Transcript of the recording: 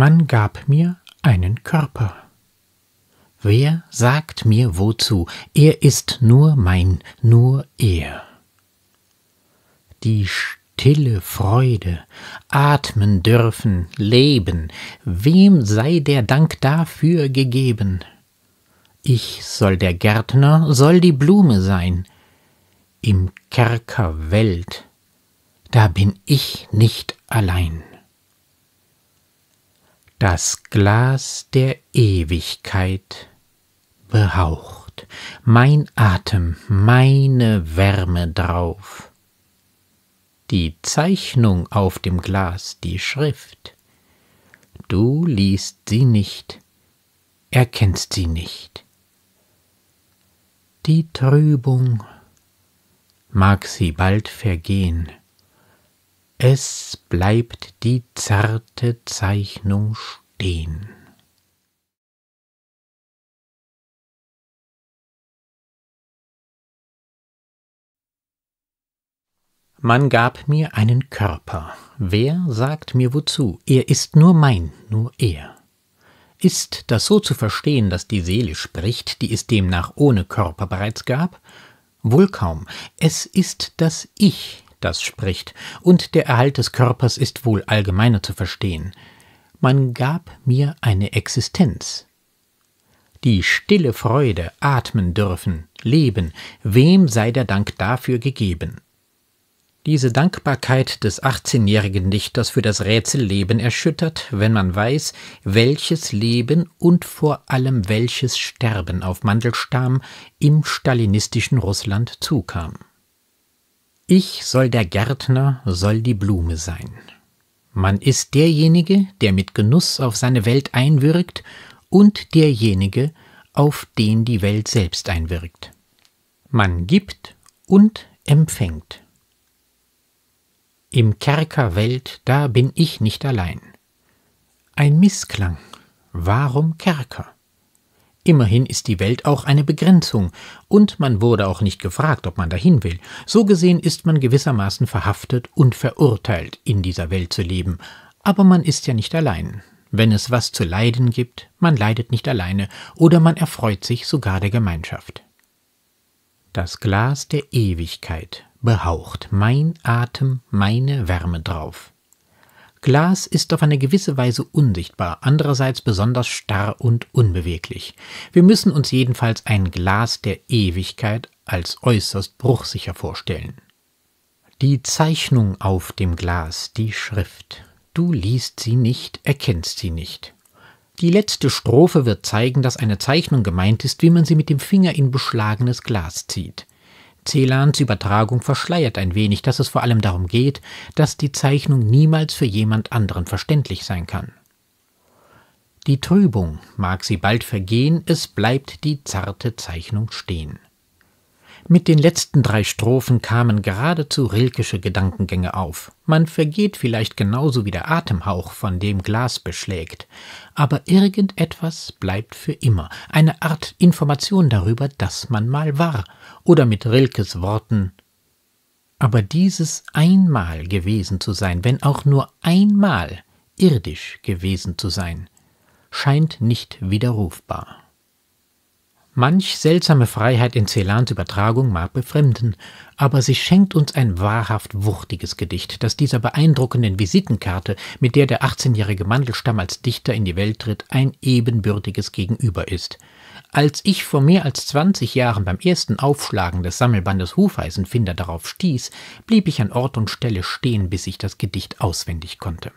Man gab mir einen Körper. Wer sagt mir wozu? Er ist nur mein, nur er. Die stille Freude, atmen dürfen, leben, wem sei der Dank dafür gegeben? Ich soll der Gärtner, soll die Blume sein. Im Kerker Welt, da bin ich nicht allein das Glas der Ewigkeit behaucht, mein Atem, meine Wärme drauf. Die Zeichnung auf dem Glas, die Schrift, du liest sie nicht, erkennst sie nicht. Die Trübung mag sie bald vergehen, es bleibt die zarte Zeichnung stehen. Man gab mir einen Körper. Wer sagt mir wozu? Er ist nur mein, nur er. Ist das so zu verstehen, dass die Seele spricht, die es demnach ohne Körper bereits gab? Wohl kaum. Es ist das Ich, das spricht, und der Erhalt des Körpers ist wohl allgemeiner zu verstehen. Man gab mir eine Existenz. Die stille Freude, atmen dürfen, leben, wem sei der Dank dafür gegeben? Diese Dankbarkeit des 18-jährigen Dichters für das Rätsel Leben erschüttert, wenn man weiß, welches Leben und vor allem welches Sterben auf Mandelstam im stalinistischen Russland zukam. Ich soll der Gärtner, soll die Blume sein. Man ist derjenige, der mit Genuss auf seine Welt einwirkt und derjenige, auf den die Welt selbst einwirkt. Man gibt und empfängt. Im Kerker Welt, da bin ich nicht allein. Ein Missklang. Warum Kerker? Immerhin ist die Welt auch eine Begrenzung, und man wurde auch nicht gefragt, ob man dahin will. So gesehen ist man gewissermaßen verhaftet und verurteilt, in dieser Welt zu leben. Aber man ist ja nicht allein. Wenn es was zu leiden gibt, man leidet nicht alleine, oder man erfreut sich sogar der Gemeinschaft. Das Glas der Ewigkeit behaucht mein Atem meine Wärme drauf. Glas ist auf eine gewisse Weise unsichtbar, andererseits besonders starr und unbeweglich. Wir müssen uns jedenfalls ein Glas der Ewigkeit als äußerst bruchsicher vorstellen. Die Zeichnung auf dem Glas, die Schrift. Du liest sie nicht, erkennst sie nicht. Die letzte Strophe wird zeigen, dass eine Zeichnung gemeint ist, wie man sie mit dem Finger in beschlagenes Glas zieht. Celans Übertragung verschleiert ein wenig, dass es vor allem darum geht, dass die Zeichnung niemals für jemand anderen verständlich sein kann. Die Trübung mag sie bald vergehen, es bleibt die zarte Zeichnung stehen. Mit den letzten drei Strophen kamen geradezu rilkische Gedankengänge auf. Man vergeht vielleicht genauso wie der Atemhauch, von dem Glas beschlägt. Aber irgendetwas bleibt für immer, eine Art Information darüber, dass man mal war. Oder mit Rilkes Worten Aber dieses einmal gewesen zu sein, wenn auch nur einmal irdisch gewesen zu sein, scheint nicht widerrufbar. Manch seltsame Freiheit in Celans Übertragung mag befremden, aber sie schenkt uns ein wahrhaft wuchtiges Gedicht, das dieser beeindruckenden Visitenkarte, mit der der 18-jährige Mandelstamm als Dichter in die Welt tritt, ein ebenbürtiges Gegenüber ist. Als ich vor mehr als 20 Jahren beim ersten Aufschlagen des Sammelbandes Hufeisenfinder darauf stieß, blieb ich an Ort und Stelle stehen, bis ich das Gedicht auswendig konnte.